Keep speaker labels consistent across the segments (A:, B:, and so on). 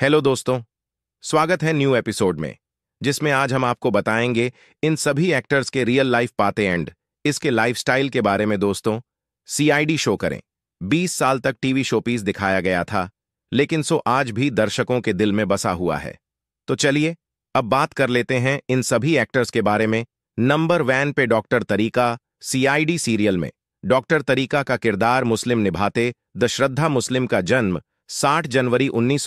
A: hello दोस्तों स्वागत है न्यू एपिसोड में जिसमें आज हम आपको बताएंगे इन सभी एक्टर्स के रियल लाइफ पाते एंड इसके लाइफस्टाइल के बारे में दोस्तों सीआईडी शो करें 20 साल तक टीवी शोपीस दिखाया गया था लेकिन सो आज भी दर्शकों के दिल में बसा हुआ है तो चलिए अब बात कर लेते हैं इन सभी एक्टर्स के बारे में नंबर वैन पे डॉक्टर तरीका सीआईडी सीरियल में डॉक्टर तरीका का किरदार मुस्लिम निभाते द श्रद्धा मुस्लिम का जन्म 60 जनवरी उन्नीस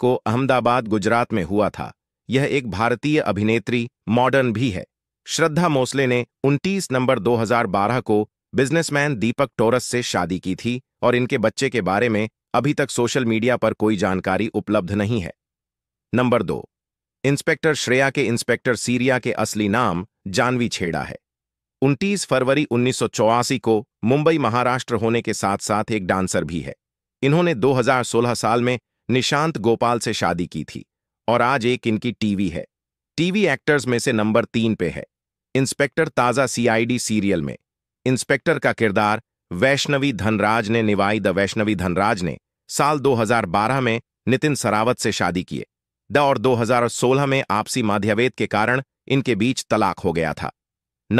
A: को अहमदाबाद गुजरात में हुआ था यह एक भारतीय अभिनेत्री मॉडर्न भी है श्रद्धा मोसले ने 29 नंबर 2012 को बिजनेसमैन दीपक टोरस से शादी की थी और इनके बच्चे के बारे में अभी तक सोशल मीडिया पर कोई जानकारी उपलब्ध नहीं है नंबर दो इंस्पेक्टर श्रेया के इंस्पेक्टर सीरिया के असली नाम जानवी छेड़ा है 29 फरवरी उन्नीस को मुंबई महाराष्ट्र होने के साथ साथ एक डांसर भी है इन्होंने 2016 साल में निशांत गोपाल से शादी की थी और आज एक इनकी टीवी है टीवी एक्टर्स में से नंबर तीन पे है इंस्पेक्टर ताज़ा सीआईडी सीरियल में इंस्पेक्टर का किरदार वैष्णवी धनराज ने निभाई द वैष्णवी धनराज ने साल 2012 में नितिन सरावत से शादी किए द और 2016 में आपसी माध्यवेद के कारण इनके बीच तलाक हो गया था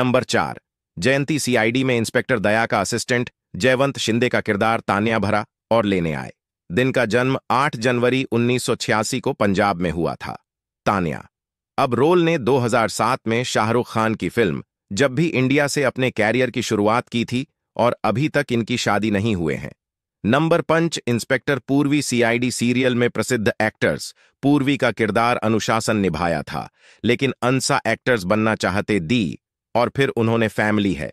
A: नंबर चार जयंती सीआईडी में इंस्पेक्टर दया का असिस्टेंट जयवंत शिंदे का किरदार तान्या भरा और लेने आए दिन का जन्म 8 जनवरी उन्नीस को पंजाब में हुआ था तानिया अब रोल ने 2007 में शाहरुख खान की फिल्म जब भी इंडिया से अपने कैरियर की शुरुआत की थी और अभी तक इनकी शादी नहीं हुए हैं नंबर पंच इंस्पेक्टर पूर्वी सीआईडी सीरियल में प्रसिद्ध एक्टर्स पूर्वी का किरदार अनुशासन निभाया था लेकिन अनसा एक्टर्स बनना चाहते दी और फिर उन्होंने फैमिली है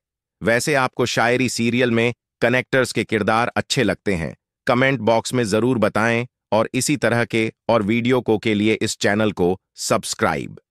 A: वैसे आपको शायरी सीरियल में कनेक्टर्स के किरदार अच्छे लगते हैं कमेंट बॉक्स में ज़रूर बताएं और इसी तरह के और वीडियो को के लिए इस चैनल को सब्सक्राइब